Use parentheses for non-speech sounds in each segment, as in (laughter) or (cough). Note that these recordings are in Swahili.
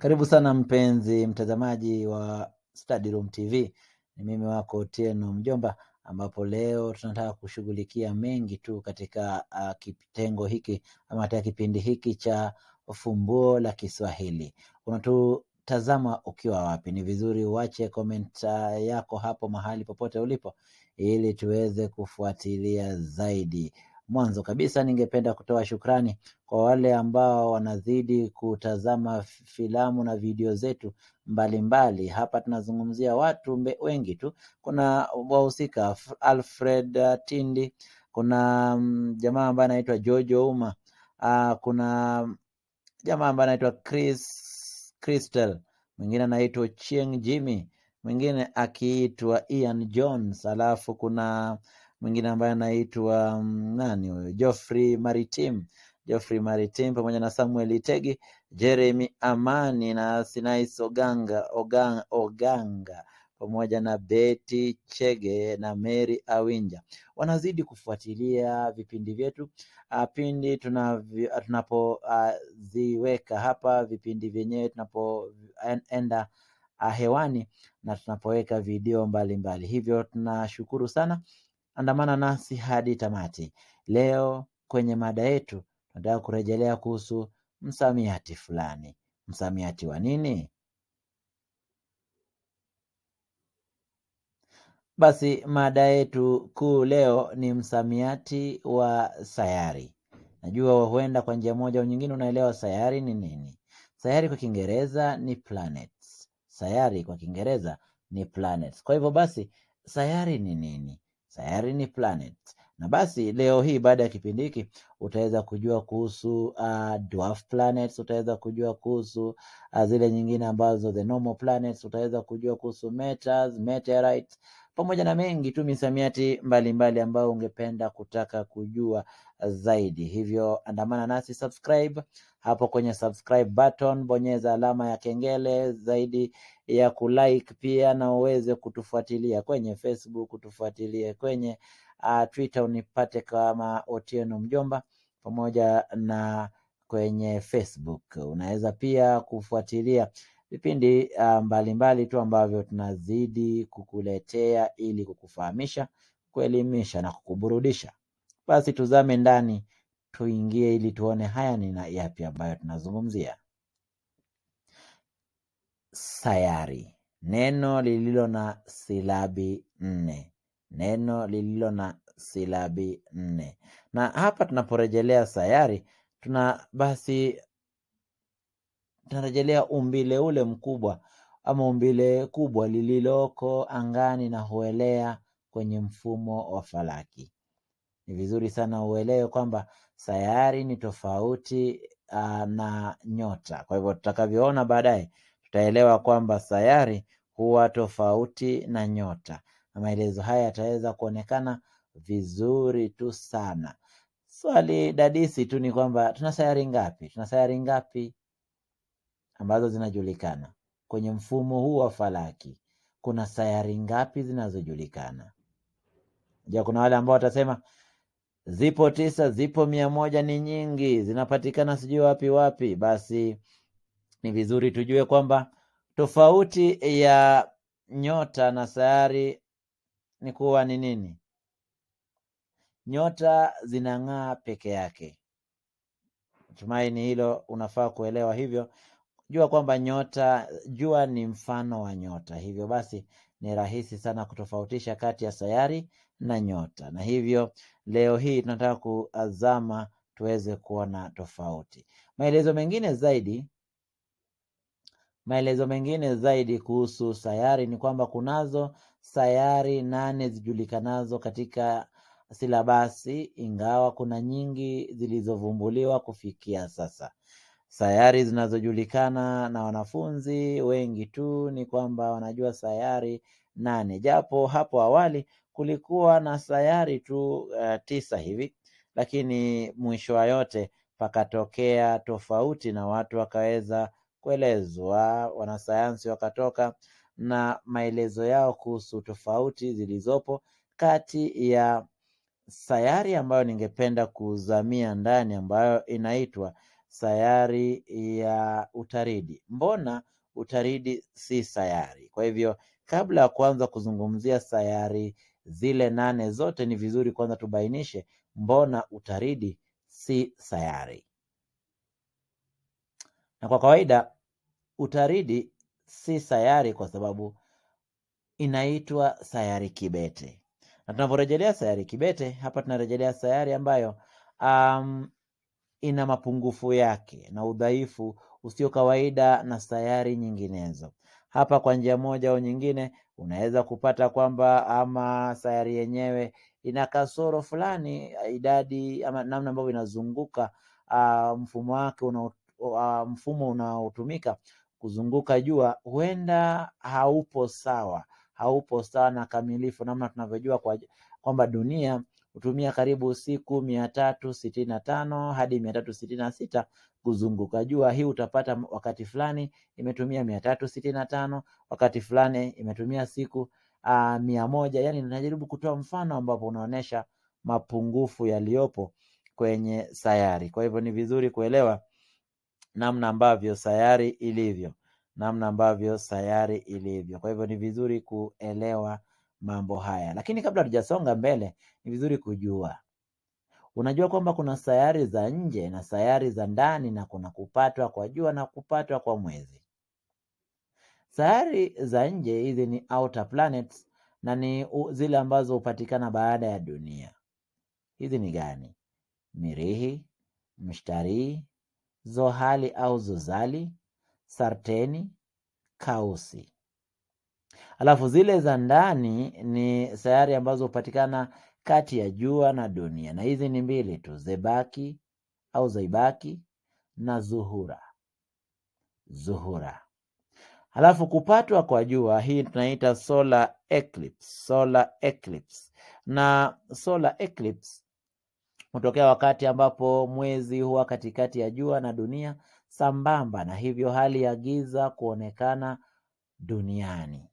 Karibu sana mpenzi mtazamaji wa Study Room TV, ni mimi wako Otieno Mjomba, ambapo leo tunataka kushughulikia mengi tu katika uh, kitengo hiki ama katika kipindi hiki cha Fumbuo la Kiswahili. Unatutazama ukiwa wapi? Ni vizuri uache comment yako hapo mahali popote ulipo, ili tuweze kufuatilia zaidi. Mwanzo kabisa ningependa kutoa shukrani kwa wale ambao wanazidi kutazama filamu na video zetu mbalimbali mbali. Hapa tunazungumzia watu wengi tu, kuna wahusika Alfred uh, Tindi, kuna mm, jamaa ambaye anaitwa Jojo Uma, uh, kuna mm, jamaa ambaye anaitwa Chris Crystal, mwingine anaitwa Chieng Jimmy, mwingine akiitwa Ian Jones, alafu kuna mwingine ambaye anaitwa mm, nani huyo, Geoffrey Maritim, Geoffrey Maritim pamoja na Samuel Itegi, Jeremy Amani na Sinais Oganga, Oganga, Oganga pamoja na Betty Chege na Mary Awinja wanazidi kufuatilia vipindi vyetu ah, pindi tunapoziweka ah, uh, hapa vipindi vyenyewe tunapoenda uh, ah, hewani na tunapoweka video mbalimbali mbali. Hivyo tunashukuru sana andamana nasi hadi tamati. Leo kwenye mada yetu tunataka kurejelea kuhusu msamiati fulani. Msamiati wa nini? Basi mada yetu kuu leo ni msamiati wa sayari. Najua huenda kwa njia moja au nyingine unaelewa sayari ni nini. Sayari kwa Kiingereza ni planets. Sayari kwa Kiingereza ni planets. Kwa hivyo basi sayari ni nini? sayari ni planet. Na basi leo hii baada ya kipindi hiki utaweza kujua kuhusu uh, dwarf planets, utaweza kujua kuhusu uh, zile nyingine ambazo the normal planets, utaweza kujua kuhusu meters, meteorites pamoja na mengi tu misamiati mbalimbali ambao ungependa kutaka kujua zaidi. Hivyo andamana nasi, subscribe hapo kwenye subscribe button, bonyeza alama ya kengele zaidi ya kulike pia, na uweze kutufuatilia kwenye Facebook, kutufuatilie kwenye uh, Twitter unipate kama Otieno Mjomba pamoja na kwenye Facebook unaweza pia kufuatilia vipindi ah, mbalimbali mbali tu ambavyo tunazidi kukuletea ili kukufahamisha, kuelimisha na kukuburudisha. Basi tuzame ndani, tuingie ili tuone haya ni na yapi ambayo tunazungumzia. Sayari, neno lililo na silabi nne, neno lililo na silabi nne. Na hapa tunaporejelea sayari, tuna basi tunarejelea umbile ule mkubwa ama umbile kubwa lililoko angani na huelea kwenye mfumo wa falaki. Ni vizuri sana uelewe kwamba sayari ni tofauti uh, na nyota. Kwa hivyo tutakavyoona baadaye, tutaelewa kwamba sayari huwa tofauti na nyota, na maelezo haya yataweza kuonekana vizuri tu sana. Swali dadisi tu ni kwamba tuna sayari ngapi? Tuna sayari ngapi ambazo zinajulikana. Kwenye mfumo huu wa falaki kuna sayari ngapi zinazojulikana? ja kuna wale ambao watasema zipo tisa, zipo mia moja, ni nyingi, zinapatikana sijui wapi wapi. Basi ni vizuri tujue kwamba tofauti ya nyota na sayari ni kuwa ni nini? Nyota zinang'aa peke yake. tumaini hilo unafaa kuelewa hivyo Jua kwamba nyota, jua ni mfano wa nyota, hivyo basi ni rahisi sana kutofautisha kati ya sayari na nyota, na hivyo leo hii tunataka kuazama tuweze kuona tofauti. Maelezo mengine zaidi maelezo mengine zaidi kuhusu sayari ni kwamba kunazo sayari nane zijulikanazo katika silabasi, ingawa kuna nyingi zilizovumbuliwa kufikia sasa sayari zinazojulikana na wanafunzi wengi tu ni kwamba wanajua sayari nane, japo hapo awali kulikuwa na sayari tu uh, tisa hivi, lakini mwisho wa yote pakatokea tofauti na watu wakaweza kuelezwa, wanasayansi wakatoka na maelezo yao kuhusu tofauti zilizopo kati ya sayari ambayo ningependa kuzamia ndani ambayo inaitwa sayari ya utaridi. Mbona utaridi si sayari? Kwa hivyo kabla ya kuanza kuzungumzia sayari zile nane zote, ni vizuri kwanza tubainishe mbona utaridi si sayari. Na kwa kawaida utaridi si sayari kwa sababu inaitwa sayari kibete, na tunaporejelea sayari kibete hapa tunarejelea sayari ambayo um, ina mapungufu yake na udhaifu usio kawaida na sayari nyinginezo. Hapa kwa njia moja au nyingine, unaweza kupata kwamba ama sayari yenyewe ina kasoro fulani, idadi ama namna ambavyo inazunguka uh, mfumo wake una, uh, mfumo unaotumika kuzunguka jua huenda haupo sawa, haupo sawa na kamilifu, namna tunavyojua kwamba kwa dunia hutumia karibu siku mia tatu sitini na tano hadi mia tatu sitini na sita kuzunguka jua. Hii utapata wakati fulani imetumia mia tatu sitini na tano wakati fulani imetumia siku uh, mia moja Yani najaribu kutoa mfano ambapo unaonyesha mapungufu yaliyopo kwenye sayari. Kwa hivyo ni vizuri kuelewa namna ambavyo sayari ilivyo, namna ambavyo sayari ilivyo. Kwa hivyo ni vizuri kuelewa mambo haya. Lakini kabla hatujasonga mbele, ni vizuri kujua, unajua kwamba kuna sayari za nje na sayari za ndani, na kuna kupatwa kwa jua na kupatwa kwa mwezi. Sayari za nje hizi ni outer planets, na ni zile ambazo hupatikana baada ya dunia. Hizi ni gani? Mirihi, Mshtarii, Zohali au Zuzali, Sarteni, Kausi. Alafu zile za ndani ni sayari ambazo hupatikana kati ya jua na dunia, na hizi ni mbili tu, zebaki au zaibaki na zuhura zuhura. Alafu kupatwa kwa jua hii tunaita solar eclipse, solar eclipse. Na solar eclipse hutokea wakati ambapo mwezi huwa katikati ya jua na dunia sambamba, na hivyo hali ya giza kuonekana duniani.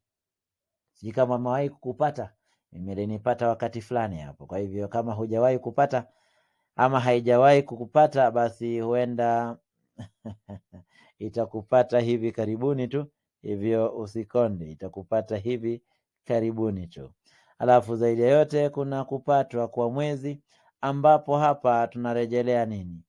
Sijui kama mmewahi kukupata mimi wakati fulani hapo. Kwa hivyo kama hujawahi kupata ama haijawahi kukupata, basi huenda (laughs) itakupata hivi karibuni tu, hivyo usikonde, itakupata hivi karibuni tu. Alafu zaidi ya yote kuna kupatwa kwa mwezi, ambapo hapa tunarejelea nini?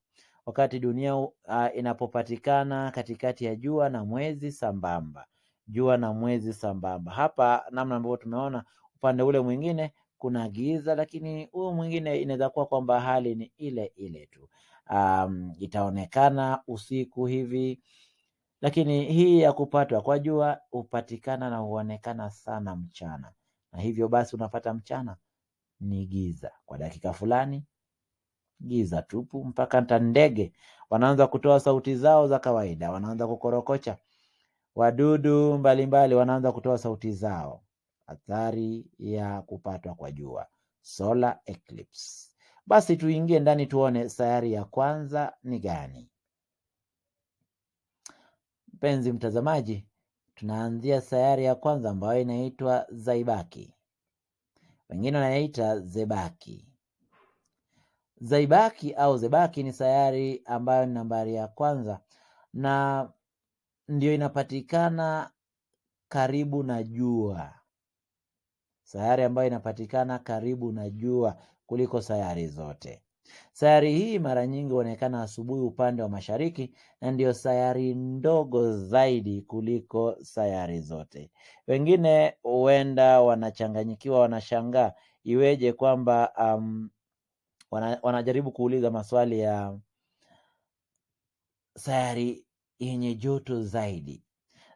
Wakati dunia uh, inapopatikana katikati ya jua na mwezi sambamba jua na mwezi sambamba. Hapa namna ambavyo tumeona upande ule mwingine kuna giza, lakini huo mwingine inaweza kuwa kwamba hali ni ile ile tu. Um, itaonekana usiku hivi, lakini hii ya kupatwa kwa jua hupatikana na huonekana sana mchana, na hivyo basi unapata mchana ni giza kwa dakika fulani, giza tupu, mpaka hata ndege wanaanza kutoa sauti zao za kawaida, wanaanza kukorokocha Wadudu mbalimbali wanaanza kutoa sauti zao. Athari ya kupatwa kwa jua, solar eclipse. Basi tuingie ndani tuone sayari ya kwanza ni gani. Mpenzi mtazamaji, tunaanzia sayari ya kwanza ambayo inaitwa Zaibaki, wengine wanaita Zebaki. Zaibaki au Zebaki ni sayari ambayo ni nambari ya kwanza na ndio inapatikana karibu na Jua. Sayari ambayo inapatikana karibu na Jua kuliko sayari zote. Sayari hii mara nyingi huonekana asubuhi upande wa mashariki na ndio sayari ndogo zaidi kuliko sayari zote. Wengine huenda wanachanganyikiwa, wanashangaa iweje kwamba um, wana, wanajaribu kuuliza maswali ya sayari yenye joto zaidi.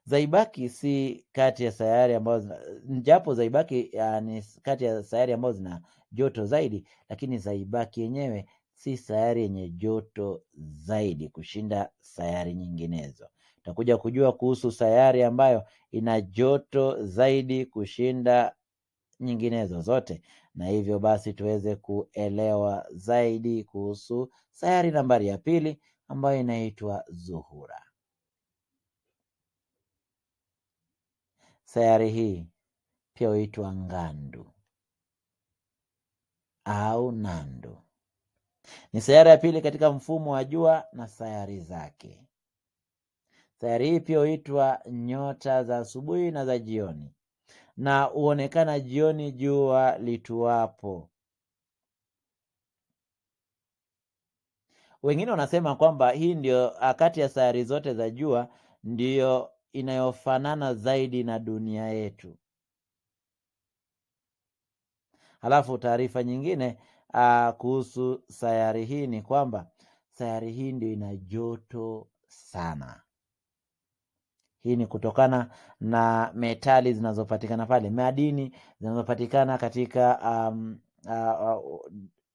Zaibaki si kati ya sayari ambazo, japo Zaibaki ni kati ya sayari ambazo zina joto zaidi, lakini Zaibaki yenyewe si sayari yenye joto zaidi kushinda sayari nyinginezo. Tutakuja kujua kuhusu sayari ambayo ina joto zaidi kushinda nyinginezo zote, na hivyo basi tuweze kuelewa zaidi kuhusu sayari nambari ya pili ambayo inaitwa Zuhura. Sayari hii pia huitwa Ngandu au Nandu. Ni sayari ya pili katika mfumo wa jua na sayari zake. Sayari hii pia huitwa nyota za asubuhi na za jioni, na huonekana jioni jua lituwapo Wengine wanasema kwamba hii ndio kati ya sayari zote za jua ndiyo inayofanana zaidi na dunia yetu. Halafu taarifa nyingine uh, kuhusu sayari hii ni kwamba sayari hii ndio ina joto sana. Hii ni kutokana na metali zinazopatikana pale, madini zinazopatikana katika um, uh, uh,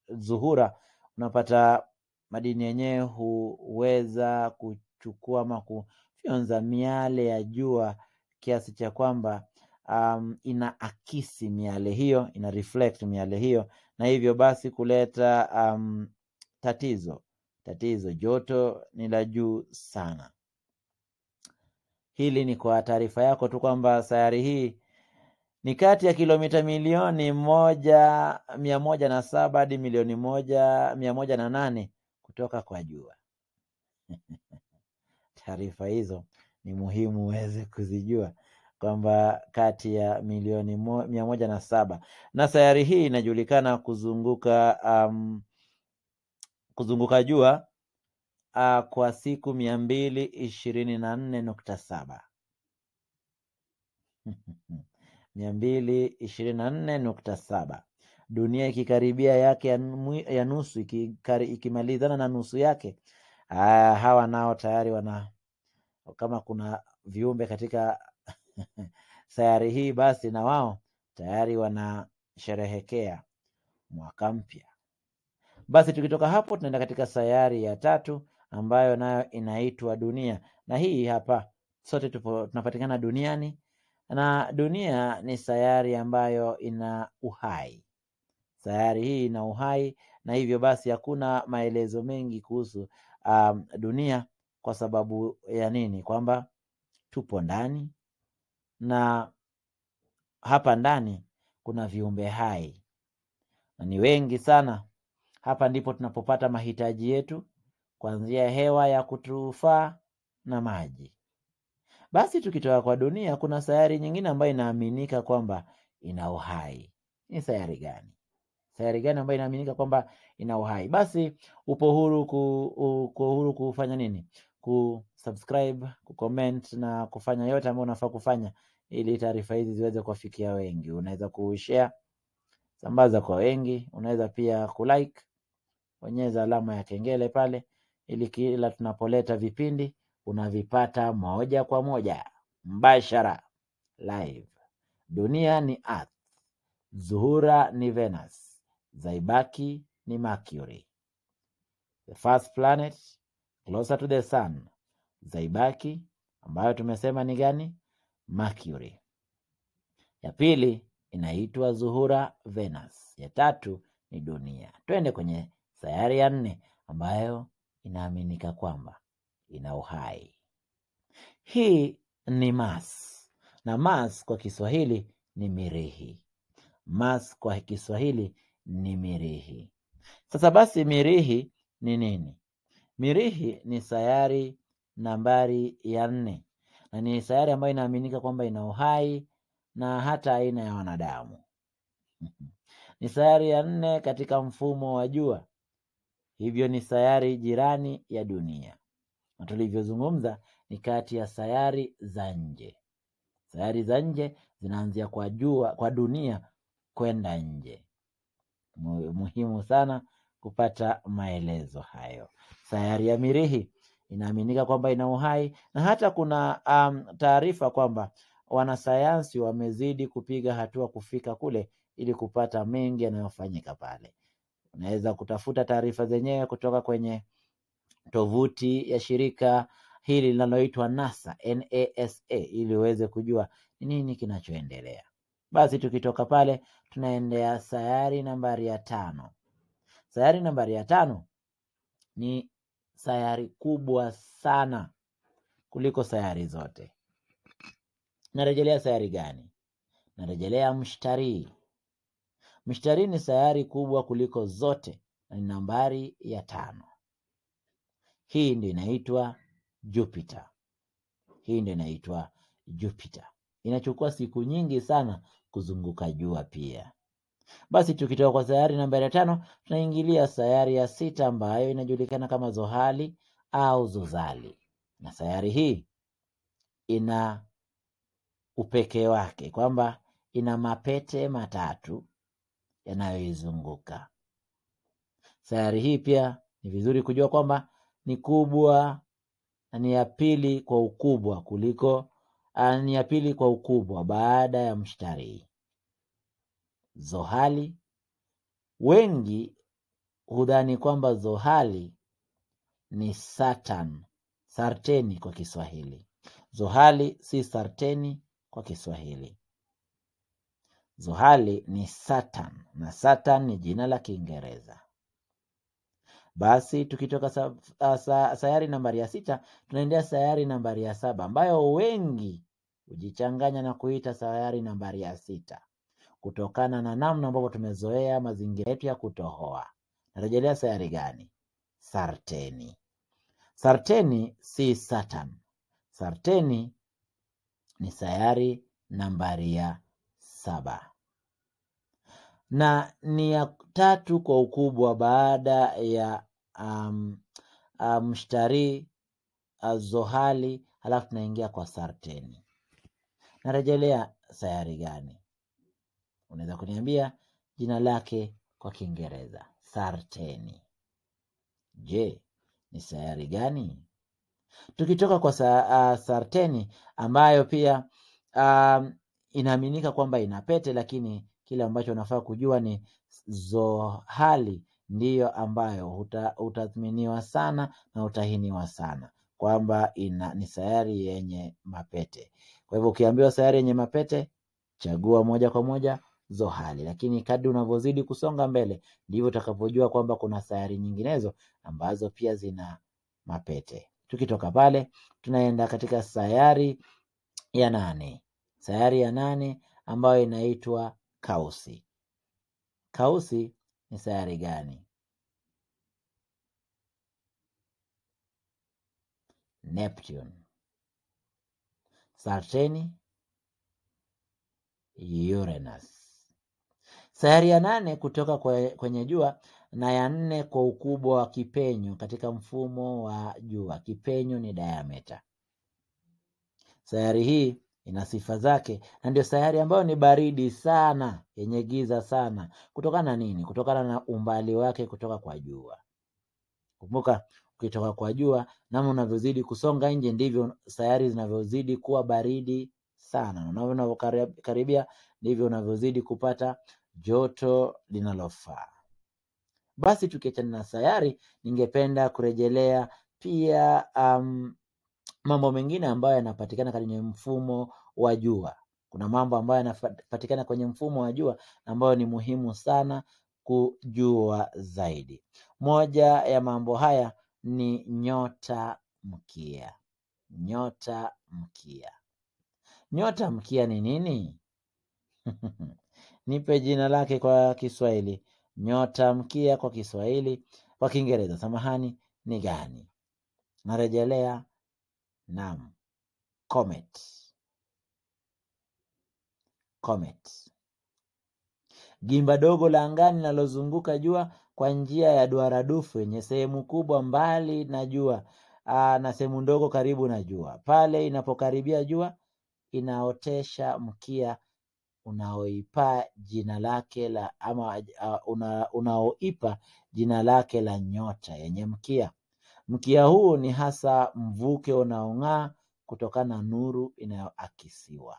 Zuhura. Unapata madini yenyewe huweza kuchukua ama fyonza miale ya jua kiasi cha kwamba um, inaakisi miale hiyo, ina reflect miale hiyo, na hivyo basi kuleta um, tatizo tatizo, joto ni la juu sana. Hili ni kwa taarifa yako tu kwamba sayari hii ni kati ya kilomita milioni moja mia moja na saba hadi milioni moja mia moja na nane kutoka kwa jua (laughs) taarifa hizo ni muhimu uweze kuzijua kwamba kati ya milioni mo, mia moja na saba na sayari hii inajulikana kuzunguka um, kuzunguka jua uh, kwa siku mia mbili ishirini na nne nukta saba (laughs) mia mbili ishirini na nne nukta saba dunia ikikaribia yake ya nusu ikimalizana na nusu yake uh, hawa nao tayari wana kama kuna viumbe katika (laughs) sayari hii, basi na wao tayari wanasherehekea mwaka mpya. Basi tukitoka hapo, tunaenda katika sayari ya tatu ambayo nayo inaitwa dunia, na hii hapa sote tupo tunapatikana duniani, na dunia ni sayari ambayo ina uhai. Sayari hii ina uhai, na hivyo basi hakuna maelezo mengi kuhusu um, dunia kwa sababu ya nini? Kwamba tupo ndani na hapa ndani kuna viumbe hai na ni wengi sana. Hapa ndipo tunapopata mahitaji yetu, kuanzia hewa ya kutufaa na maji. Basi tukitoka kwa dunia, kuna sayari nyingine ambayo inaaminika kwamba ina uhai. Ni sayari gani? Sayari gani ambayo inaaminika kwamba ina uhai? Basi upo huru ku, uko huru kufanya nini? kusubscribe, kucomment na kufanya yote ambayo unafaa kufanya ili taarifa hizi ziweze kuwafikia wengi. Unaweza kushare, sambaza kwa wengi. Unaweza pia kulike, bonyeza alama ya kengele pale, ili kila tunapoleta vipindi unavipata moja kwa moja mbashara live. Dunia ni Earth, Zuhura ni Venus, Zaibaki ni Mercury, the first planet Closer to the Sun zaibaki, ambayo tumesema ni gani? Mercury. Ya pili inaitwa Zuhura, Venus. Ya tatu ni dunia. Twende kwenye sayari ya nne ambayo inaaminika kwamba ina uhai. Hii ni mas na mas kwa Kiswahili ni mirihi. mas kwa Kiswahili ni mirihi. Sasa basi, mirihi ni nini? Mirihi ni sayari nambari ya nne na ni sayari ambayo inaaminika kwamba ina uhai na hata aina ya wanadamu. (laughs) Ni sayari ya nne katika mfumo wa jua, hivyo ni sayari jirani ya dunia, na tulivyozungumza ni kati ya sayari za nje. Sayari za nje zinaanzia kwa jua, kwa dunia kwenda nje. Muhimu sana kupata maelezo hayo sayari ya Mirihi inaaminika kwamba ina uhai na hata kuna um, taarifa kwamba wanasayansi wamezidi kupiga hatua kufika kule ili kupata mengi yanayofanyika pale. Unaweza kutafuta taarifa zenyewe kutoka kwenye tovuti ya shirika hili linaloitwa NASA, NASA, ili uweze kujua nini kinachoendelea. Basi tukitoka pale, tunaendea sayari nambari ya tano. Sayari nambari ya tano ni sayari kubwa sana kuliko sayari zote. Narejelea sayari gani? Narejelea Mshtarii. Mshtarii ni sayari kubwa kuliko zote na ni nambari ya tano. Hii ndio inaitwa Jupiter. Hii ndio inaitwa Jupiter. Inachukua siku nyingi sana kuzunguka jua pia. Basi tukitoka kwa sayari nambari ya tano tunaingilia sayari ya sita ambayo inajulikana kama Zohali au Zozali, na sayari hii ina upekee wake kwamba ina mapete matatu yanayoizunguka sayari hii. Pia ni vizuri kujua kwamba ni kubwa na ni ya pili kwa ukubwa kuliko ah, ni ya pili kwa ukubwa baada ya mshtarii. Zohali. Wengi hudhani kwamba Zohali ni Satan, sarteni kwa Kiswahili. Zohali si sarteni kwa Kiswahili. Zohali ni Satan na Satan ni jina la Kiingereza. Basi tukitoka sa, sa, sayari nambari ya sita tunaendea sayari nambari ya saba ambayo wengi hujichanganya na kuita sayari nambari ya sita kutokana na namna ambavyo tumezoea mazingira yetu ya kutohoa. Narejelea sayari gani? Sarteni. Sarteni si Saturn. Sarteni ni sayari nambari ya saba na ni ya tatu kwa ukubwa baada ya um, um mshtari um, Zohali, halafu tunaingia kwa Sarteni. Narejelea sayari gani? Unaweza kuniambia jina lake kwa Kiingereza? Sarteni. Je, ni sayari gani? Tukitoka kwa sa, uh, sarteni ambayo pia uh, inaaminika kwamba ina pete, lakini kile ambacho unafaa kujua ni zohali ndiyo ambayo utathminiwa sana na utahiniwa sana kwamba ina ni sayari yenye mapete. Kwa hivyo ukiambiwa sayari yenye mapete, chagua moja kwa moja Zohali, lakini kadri unavyozidi kusonga mbele ndivyo utakapojua kwamba kuna sayari nyinginezo ambazo pia zina mapete. Tukitoka pale, tunaenda katika sayari ya nane, sayari ya nane ambayo inaitwa Kausi. Kausi ni sayari gani? Neptune, Saturni, Uranus. Sayari ya nane kutoka kwenye jua na ya nne kwa ukubwa wa kipenyo katika mfumo wa jua. Kipenyo ni diameter. Sayari hii ina sifa zake na ndio sayari ambayo ni baridi sana, yenye giza sana. Kutokana na nini? Kutokana na umbali wake kutoka kwa jua. Kumbuka, ukitoka kwa jua, namna unavyozidi kusonga nje, ndivyo sayari zinavyozidi kuwa baridi sana. Unavyokaribia, ndivyo unavyozidi kupata joto linalofaa. Basi tukiachana na sayari, ningependa kurejelea pia um, mambo mengine ambayo yanapatikana kwenye mfumo wa jua. Kuna mambo ambayo yanapatikana kwenye mfumo wa jua ambayo ni muhimu sana kujua zaidi. Moja ya mambo haya ni nyota mkia. Nyota mkia, nyota mkia ni nini? (laughs) nipe jina lake kwa Kiswahili. Nyota mkia kwa Kiswahili, kwa Kiingereza samahani, ni gani? Narejelea nam comet. Comet, gimba dogo la angani linalozunguka jua kwa njia ya duaradufu yenye sehemu kubwa mbali na jua na sehemu ndogo karibu na jua. Pale inapokaribia jua inaotesha mkia unaoipa jina lake la ama uh, unaoipa jina lake la nyota yenye mkia. Mkia huu ni hasa mvuke unaong'aa kutokana na nuru inayoakisiwa.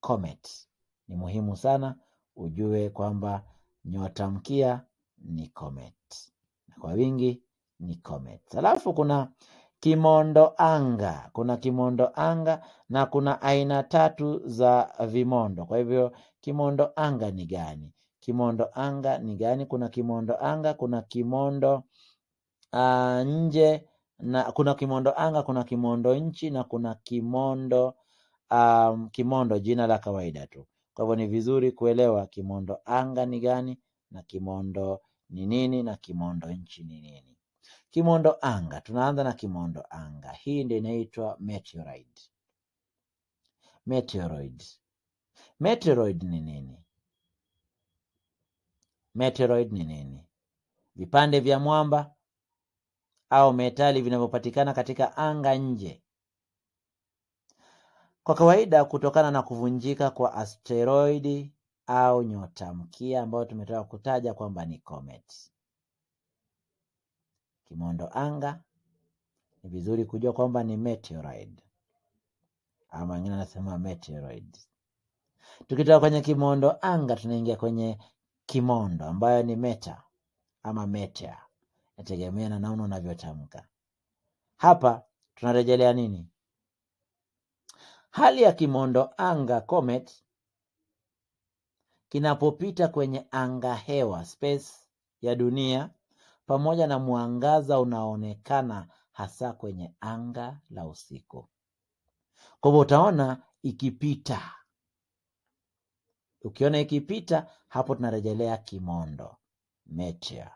Comet ni muhimu sana ujue kwamba nyota mkia ni comet, na kwa wingi ni comet. Alafu kuna Kimondo anga. Kuna kimondo anga na kuna aina tatu za vimondo. Kwa hivyo kimondo anga ni gani? Kimondo anga ni gani? Kuna kimondo anga, kuna kimondo uh, nje na kuna kimondo anga, kuna kimondo nchi na kuna kimondo um, kimondo jina la kawaida tu. Kwa hivyo ni vizuri kuelewa kimondo anga ni gani na kimondo ni nini na kimondo nchi ni nini. Kimondo anga, tunaanza na kimondo anga. Hii ndio inaitwa meteoroid. Meteoroid, meteoroid ni nini? Meteoroid ni nini? Vipande vya mwamba au metali vinavyopatikana katika anga nje, kwa kawaida kutokana na kuvunjika kwa asteroidi au nyota mkia ambayo tumetoka kutaja kwamba ni comet. Kimondo anga ni vizuri kujua kwamba ni meteoroid ama wengine anasema meteoroid. Tukitoka kwenye kimondo anga tunaingia kwenye kimondo ambayo ni meta ama metea, nategemea na namna unavyotamka. Hapa tunarejelea nini? Hali ya kimondo anga comet kinapopita kwenye anga hewa space ya dunia pamoja na mwangaza unaoonekana hasa kwenye anga la usiku. Kwa hivyo utaona ikipita, ukiona ikipita hapo tunarejelea kimondo meteor.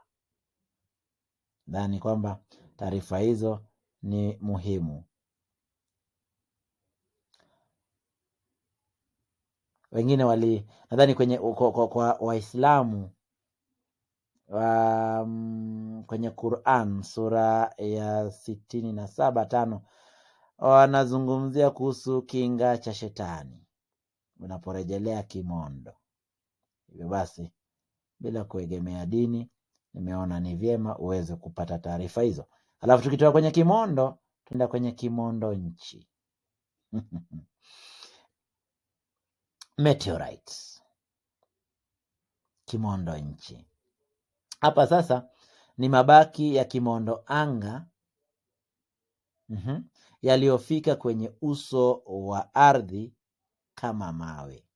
Dhani kwamba taarifa hizo ni muhimu. Wengine wali nadhani kwenye kwa Waislamu um, kwenye Quran sura ya sitini na saba tano wanazungumzia kuhusu kinga cha shetani unaporejelea kimondo. Hivyo basi, bila kuegemea dini, nimeona ni vyema uweze kupata taarifa hizo. Alafu tukitoka kwenye kimondo, tuenda kwenye kimondo nchi (laughs) meteorites, kimondo nchi hapa sasa ni mabaki ya kimondo anga mm-hmm, yaliyofika kwenye uso wa ardhi kama mawe.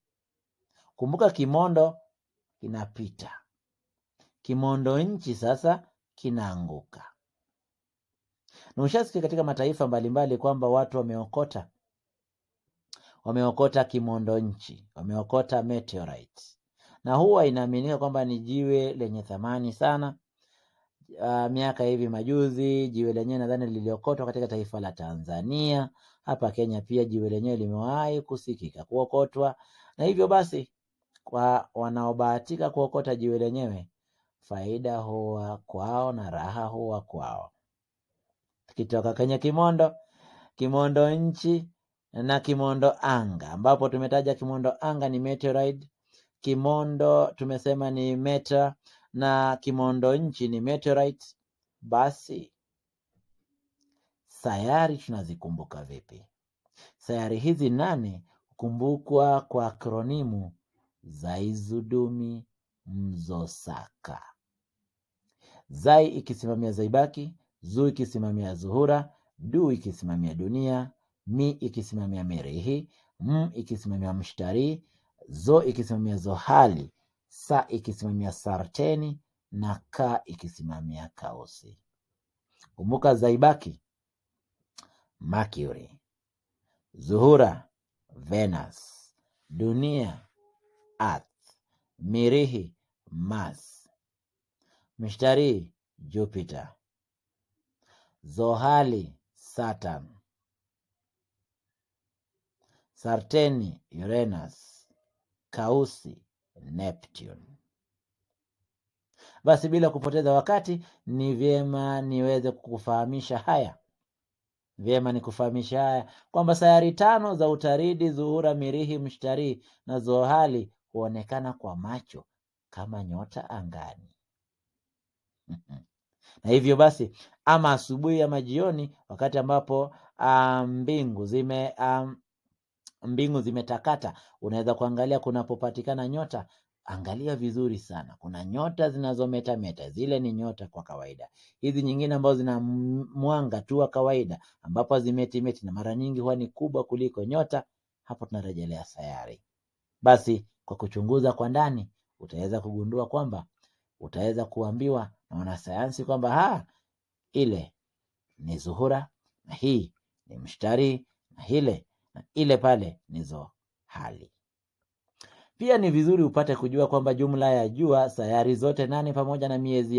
Kumbuka kimondo kinapita, kimondo nchi sasa kinaanguka. Na ushasikia katika mataifa mbalimbali kwamba watu wameokota wameokota kimondo nchi, wameokota meteorite na huwa inaaminika kwamba ni jiwe lenye thamani sana. Uh, miaka hivi majuzi jiwe lenyewe nadhani liliokotwa katika taifa la Tanzania. Hapa Kenya pia jiwe lenyewe limewahi kusikika kuokotwa, na hivyo basi kwa wanaobahatika kuokota jiwe lenyewe, faida huwa kwao na raha huwa kwao. Tukitoka kwenye kimondo, kimondo nchi na kimondo anga, ambapo tumetaja kimondo anga ni meteorite Kimondo tumesema ni meta na kimondo nchi ni meteorite. Basi sayari tunazikumbuka vipi? Sayari hizi nane hukumbukwa kwa akronimu za Izudumi Mzosaka, zai ikisimamia zaibaki, zu ikisimamia zuhura, du ikisimamia dunia, mi ikisimamia mirihi, m ikisimamia mshtari Zo ikisimamia zohali, Sa ikisimamia sarteni na Ka ikisimamia kaosi. Kumbuka Zaibaki Mercury, Zuhura Venus, Dunia Earth, Mirihi Mars, Mishtari Jupiter, Zohali Saturn, Sarteni Uranus Kausi Neptune. Basi bila kupoteza wakati, ni vyema niweze kukufahamisha haya vyema nikufahamisha haya kwamba sayari tano za Utaridi, Zuhura, Mirihi, Mshtarii na Zohali huonekana kwa macho kama nyota angani (laughs) na hivyo basi, ama asubuhi ama jioni, wakati ambapo ah, mbingu zime um, mbingu zimetakata, unaweza kuangalia kunapopatikana nyota. Angalia vizuri sana, kuna nyota zinazometameta, zile ni nyota kwa kawaida. Hizi nyingine ambazo zina mwanga tu wa kawaida, ambapo zimetimeti na mara nyingi huwa ni kubwa kuliko nyota, hapo tunarejelea sayari. Basi kwa kuchunguza kwa ndani, utaweza kugundua kwamba, utaweza kuambiwa na wanasayansi kwamba ha, ile ni Zuhura na hii ni mshtari na ile ile pale nizo hali. Pia ni vizuri upate kujua kwamba jumla ya jua sayari zote nane pamoja na miezi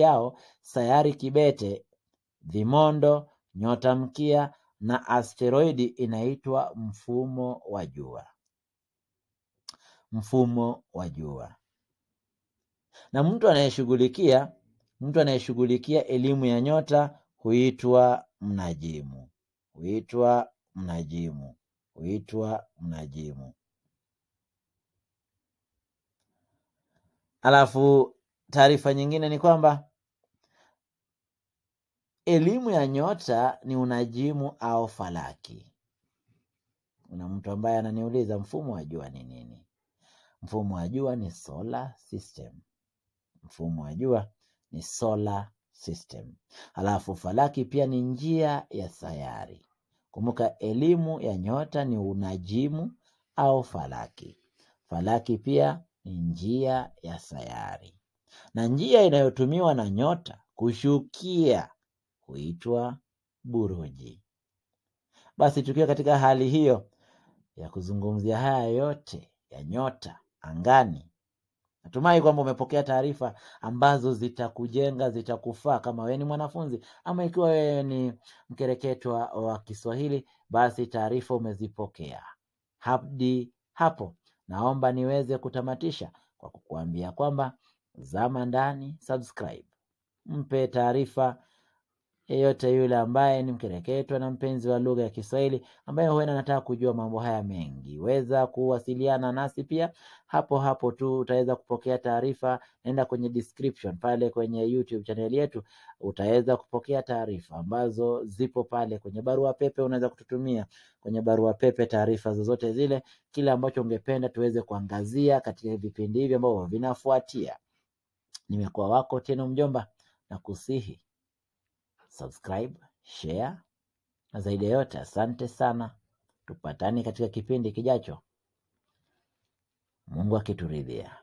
yao, sayari kibete, vimondo, nyota mkia na asteroidi inaitwa mfumo wa jua, mfumo wa jua. Na mtu anayeshughulikia mtu anayeshughulikia elimu ya nyota huitwa mnajimu, huitwa mnajimu huitwa mnajimu. Alafu taarifa nyingine ni kwamba elimu ya nyota ni unajimu au falaki. Kuna mtu ambaye ananiuliza mfumo wa jua ni nini? Mfumo wa jua ni solar system. Mfumo wa jua ni solar system. Alafu falaki pia ni njia ya sayari. Kumbuka elimu ya nyota ni unajimu au falaki. Falaki pia ni njia ya sayari, na njia inayotumiwa na nyota kushukia huitwa buruji. Basi tukiwa katika hali hiyo ya kuzungumzia haya yote ya nyota angani, Natumai kwamba umepokea taarifa ambazo zitakujenga, zitakufaa kama wewe ni mwanafunzi ama ikiwa wewe ni mkereketwa wa Kiswahili, basi taarifa umezipokea. Hadi hapo, naomba niweze kutamatisha kwa kukuambia kwamba zama ndani, subscribe, mpe taarifa yeyote yule ambaye ni mkereketwa na mpenzi wa lugha ya Kiswahili ambaye huenda anataka kujua mambo haya mengi, weza kuwasiliana nasi pia hapo hapo tu utaweza kupokea taarifa. Nenda kwenye description pale kwenye YouTube channel yetu, utaweza kupokea taarifa ambazo zipo pale. Kwenye barua pepe unaweza kututumia kwenye barua pepe taarifa zozote zile, kile ambacho ungependa tuweze kuangazia katika vipindi hivi ambavyo vinafuatia. Nimekuwa wako tena Mjomba na kusihi subscribe, share na zaidi ya yote, asante sana. Tupatane katika kipindi kijacho, Mungu akituridhia.